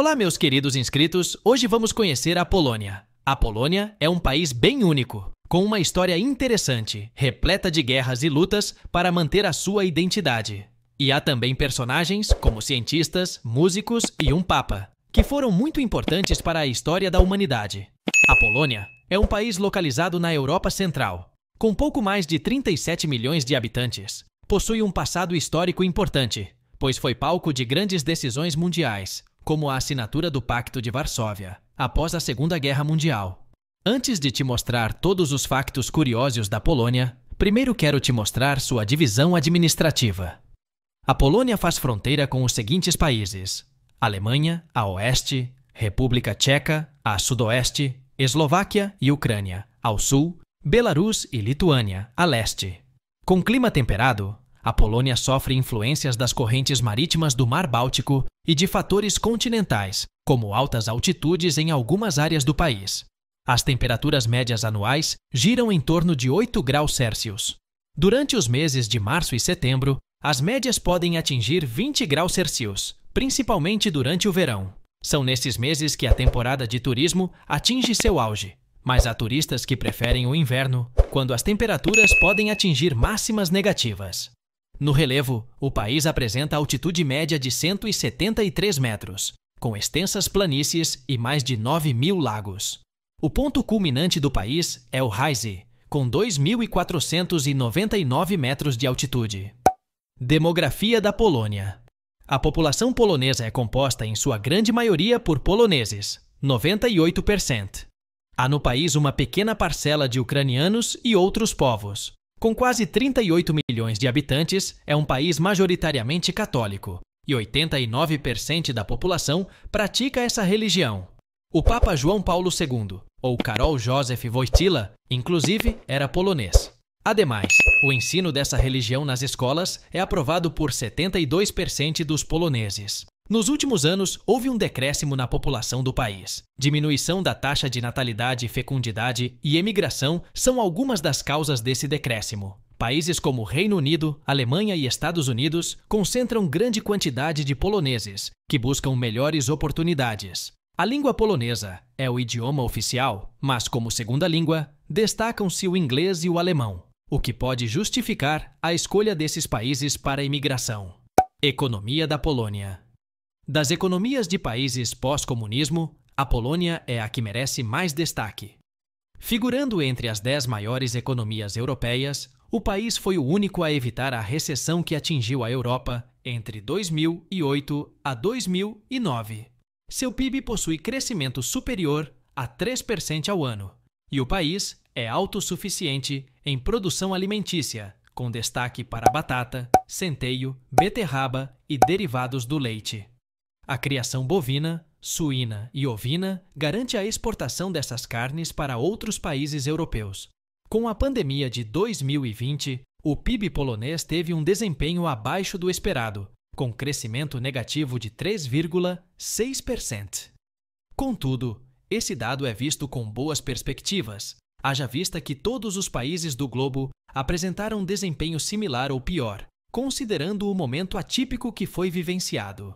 Olá, meus queridos inscritos. Hoje vamos conhecer a Polônia. A Polônia é um país bem único, com uma história interessante, repleta de guerras e lutas para manter a sua identidade. E há também personagens como cientistas, músicos e um papa, que foram muito importantes para a história da humanidade. A Polônia é um país localizado na Europa Central, com pouco mais de 37 milhões de habitantes. Possui um passado histórico importante, pois foi palco de grandes decisões mundiais, como a assinatura do Pacto de Varsóvia, após a Segunda Guerra Mundial. Antes de te mostrar todos os factos curiosos da Polônia, primeiro quero te mostrar sua divisão administrativa. A Polônia faz fronteira com os seguintes países: Alemanha, a oeste, República Tcheca, a sudoeste, Eslováquia e Ucrânia, ao sul, Belarus e Lituânia, a leste. Com clima temperado, a Polônia sofre influências das correntes marítimas do Mar Báltico e de fatores continentais, como altas altitudes em algumas áreas do país. As temperaturas médias anuais giram em torno de 8 graus Celsius. Durante os meses de março e setembro, as médias podem atingir 20 graus Celsius, principalmente durante o verão. São nesses meses que a temporada de turismo atinge seu auge, mas há turistas que preferem o inverno, quando as temperaturas podem atingir máximas negativas. No relevo, o país apresenta altitude média de 173 metros, com extensas planícies e mais de 9 mil lagos. O ponto culminante do país é o Heise, com 2.499 metros de altitude. Demografia da Polônia A população polonesa é composta em sua grande maioria por poloneses, 98%. Há no país uma pequena parcela de ucranianos e outros povos, com quase 38 milhões de habitantes, é um país majoritariamente católico e 89% da população pratica essa religião. O Papa João Paulo II, ou Karol Józef Wojtyla, inclusive era polonês. Ademais, o ensino dessa religião nas escolas é aprovado por 72% dos poloneses. Nos últimos anos, houve um decréscimo na população do país. Diminuição da taxa de natalidade, fecundidade e emigração são algumas das causas desse decréscimo. Países como Reino Unido, Alemanha e Estados Unidos concentram grande quantidade de poloneses, que buscam melhores oportunidades. A língua polonesa é o idioma oficial, mas como segunda língua, destacam-se o inglês e o alemão, o que pode justificar a escolha desses países para a imigração. Economia da Polônia das economias de países pós-comunismo, a Polônia é a que merece mais destaque. Figurando entre as dez maiores economias europeias, o país foi o único a evitar a recessão que atingiu a Europa entre 2008 a 2009. Seu PIB possui crescimento superior a 3% ao ano, e o país é autossuficiente em produção alimentícia, com destaque para batata, centeio, beterraba e derivados do leite. A criação bovina, suína e ovina garante a exportação dessas carnes para outros países europeus. Com a pandemia de 2020, o PIB polonês teve um desempenho abaixo do esperado, com crescimento negativo de 3,6%. Contudo, esse dado é visto com boas perspectivas, haja vista que todos os países do globo apresentaram desempenho similar ou pior, considerando o momento atípico que foi vivenciado.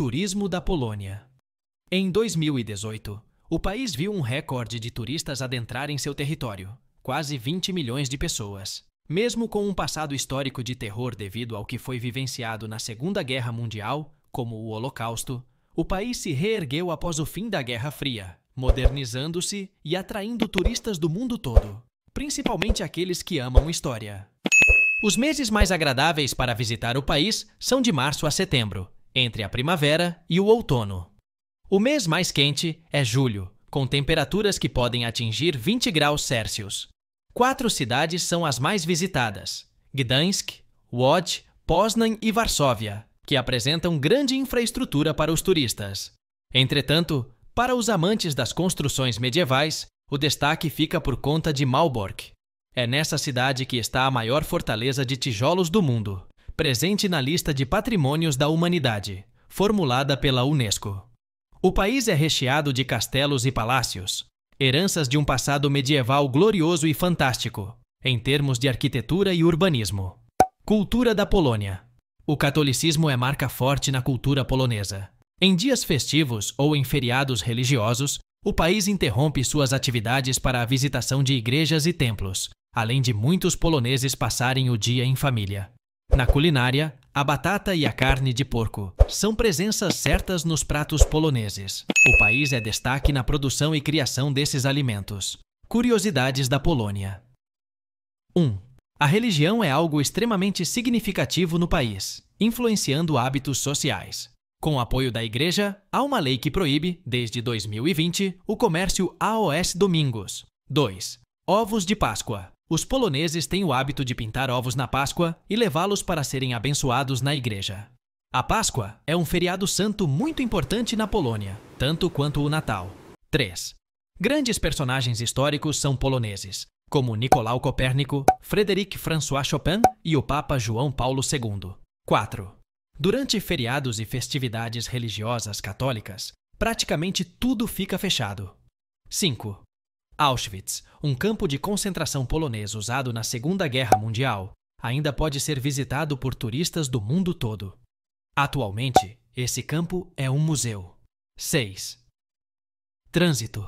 Turismo da Polônia. Em 2018, o país viu um recorde de turistas adentrarem seu território, quase 20 milhões de pessoas. Mesmo com um passado histórico de terror devido ao que foi vivenciado na Segunda Guerra Mundial, como o Holocausto, o país se reergueu após o fim da Guerra Fria, modernizando-se e atraindo turistas do mundo todo, principalmente aqueles que amam história. Os meses mais agradáveis para visitar o país são de março a setembro, entre a primavera e o outono. O mês mais quente é julho, com temperaturas que podem atingir 20 graus Celsius. Quatro cidades são as mais visitadas: Gdansk, Łódź, Poznan e Varsóvia, que apresentam grande infraestrutura para os turistas. Entretanto, para os amantes das construções medievais, o destaque fica por conta de Malbork. É nessa cidade que está a maior fortaleza de tijolos do mundo presente na lista de patrimônios da humanidade, formulada pela Unesco. O país é recheado de castelos e palácios, heranças de um passado medieval glorioso e fantástico, em termos de arquitetura e urbanismo. Cultura da Polônia. O catolicismo é marca forte na cultura polonesa. Em dias festivos ou em feriados religiosos, o país interrompe suas atividades para a visitação de igrejas e templos, além de muitos poloneses passarem o dia em família. Na culinária, a batata e a carne de porco são presenças certas nos pratos poloneses. O país é destaque na produção e criação desses alimentos. Curiosidades da Polônia 1. A religião é algo extremamente significativo no país, influenciando hábitos sociais. Com o apoio da igreja, há uma lei que proíbe, desde 2020, o comércio AOS domingos. 2. Ovos de Páscoa. Os poloneses têm o hábito de pintar ovos na Páscoa e levá-los para serem abençoados na igreja. A Páscoa é um feriado santo muito importante na Polônia, tanto quanto o Natal. 3. Grandes personagens históricos são poloneses, como Nicolau Copérnico, Frederic François Chopin e o Papa João Paulo II. 4. Durante feriados e festividades religiosas católicas, praticamente tudo fica fechado. 5. Auschwitz, um campo de concentração polonês usado na Segunda Guerra Mundial, ainda pode ser visitado por turistas do mundo todo. Atualmente, esse campo é um museu. 6. Trânsito.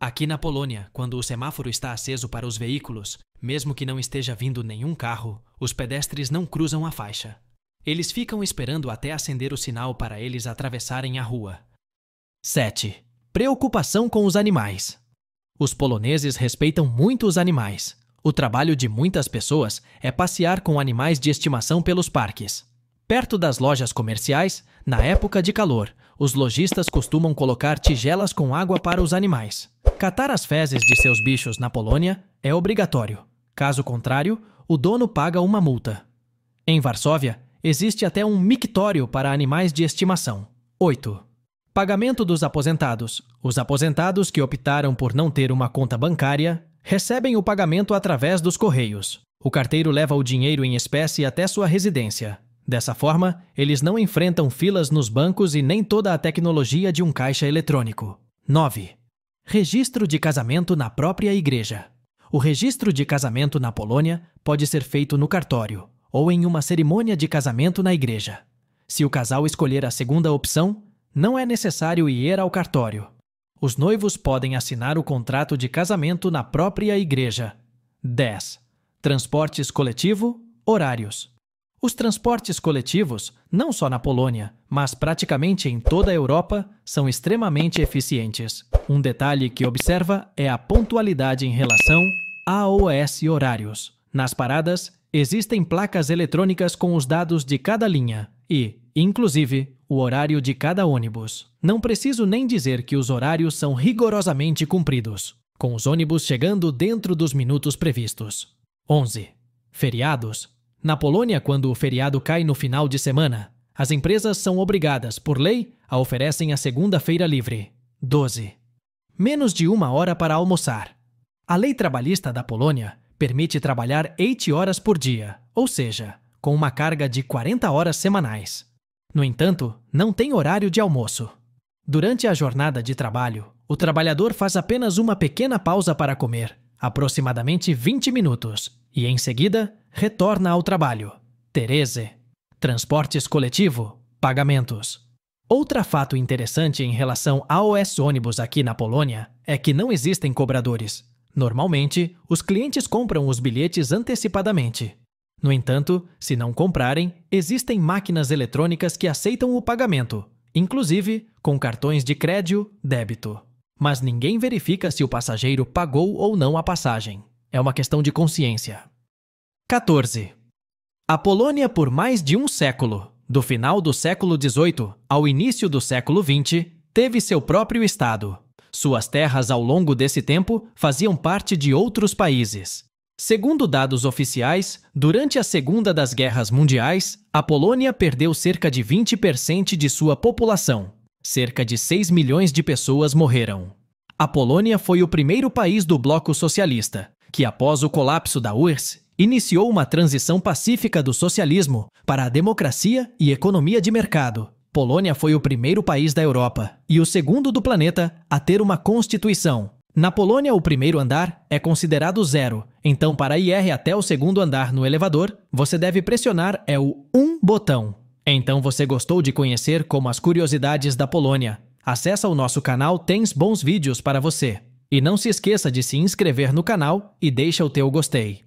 Aqui na Polônia, quando o semáforo está aceso para os veículos, mesmo que não esteja vindo nenhum carro, os pedestres não cruzam a faixa. Eles ficam esperando até acender o sinal para eles atravessarem a rua. 7. Preocupação com os animais. Os poloneses respeitam muito os animais. O trabalho de muitas pessoas é passear com animais de estimação pelos parques. Perto das lojas comerciais, na época de calor, os lojistas costumam colocar tigelas com água para os animais. Catar as fezes de seus bichos na Polônia é obrigatório. Caso contrário, o dono paga uma multa. Em Varsóvia, existe até um mictório para animais de estimação. 8. Pagamento dos aposentados. Os aposentados que optaram por não ter uma conta bancária recebem o pagamento através dos correios. O carteiro leva o dinheiro em espécie até sua residência. Dessa forma, eles não enfrentam filas nos bancos e nem toda a tecnologia de um caixa eletrônico. 9. Registro de casamento na própria igreja. O registro de casamento na Polônia pode ser feito no cartório ou em uma cerimônia de casamento na igreja. Se o casal escolher a segunda opção, não é necessário ir ao cartório. Os noivos podem assinar o contrato de casamento na própria igreja. 10. Transportes coletivo, horários. Os transportes coletivos, não só na Polônia, mas praticamente em toda a Europa, são extremamente eficientes. Um detalhe que observa é a pontualidade em relação a AOS horários. Nas paradas, existem placas eletrônicas com os dados de cada linha e, inclusive, o horário de cada ônibus. Não preciso nem dizer que os horários são rigorosamente cumpridos, com os ônibus chegando dentro dos minutos previstos. 11. Feriados. Na Polônia, quando o feriado cai no final de semana, as empresas são obrigadas, por lei, a oferecem a segunda-feira livre. 12. Menos de uma hora para almoçar. A lei trabalhista da Polônia permite trabalhar 8 horas por dia, ou seja, com uma carga de 40 horas semanais. No entanto, não tem horário de almoço. Durante a jornada de trabalho, o trabalhador faz apenas uma pequena pausa para comer, aproximadamente 20 minutos, e em seguida retorna ao trabalho. Tereze. Transportes coletivo, pagamentos. Outro fato interessante em relação ao S-ônibus aqui na Polônia é que não existem cobradores. Normalmente, os clientes compram os bilhetes antecipadamente. No entanto, se não comprarem, existem máquinas eletrônicas que aceitam o pagamento, inclusive com cartões de crédito, débito. Mas ninguém verifica se o passageiro pagou ou não a passagem. É uma questão de consciência. 14. A Polônia, por mais de um século, do final do século XVIII ao início do século XX, teve seu próprio Estado. Suas terras ao longo desse tempo faziam parte de outros países, Segundo dados oficiais, durante a Segunda das Guerras Mundiais, a Polônia perdeu cerca de 20% de sua população. Cerca de 6 milhões de pessoas morreram. A Polônia foi o primeiro país do bloco socialista, que após o colapso da URSS, iniciou uma transição pacífica do socialismo para a democracia e economia de mercado. Polônia foi o primeiro país da Europa e o segundo do planeta a ter uma constituição, na Polônia, o primeiro andar é considerado zero, então para IR até o segundo andar no elevador, você deve pressionar é o 1 um botão. Então você gostou de conhecer como as curiosidades da Polônia. Acesse o nosso canal, tens bons vídeos para você. E não se esqueça de se inscrever no canal e deixa o teu gostei.